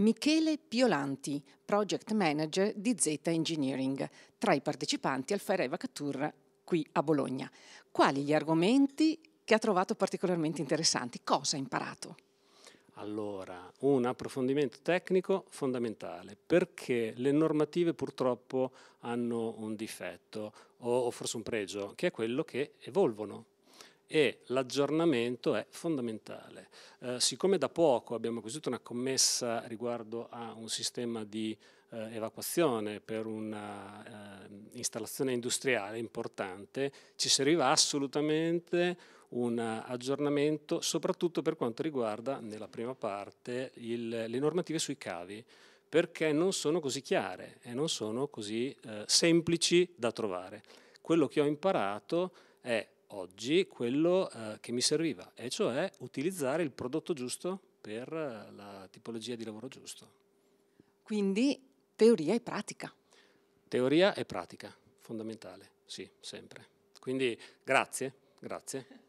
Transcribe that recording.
Michele Piolanti, project manager di Z Engineering, tra i partecipanti al Fair Evac Tour qui a Bologna. Quali gli argomenti che ha trovato particolarmente interessanti? Cosa ha imparato? Allora, un approfondimento tecnico fondamentale, perché le normative purtroppo hanno un difetto o forse un pregio, che è quello che evolvono e l'aggiornamento è fondamentale. Eh, siccome da poco abbiamo acquisito una commessa riguardo a un sistema di eh, evacuazione per un'installazione eh, industriale importante, ci serviva assolutamente un aggiornamento, soprattutto per quanto riguarda, nella prima parte, il, le normative sui cavi, perché non sono così chiare e non sono così eh, semplici da trovare. Quello che ho imparato è oggi quello eh, che mi serviva, e cioè utilizzare il prodotto giusto per eh, la tipologia di lavoro giusto. Quindi teoria e pratica. Teoria e pratica, fondamentale, sì, sempre. Quindi grazie, grazie.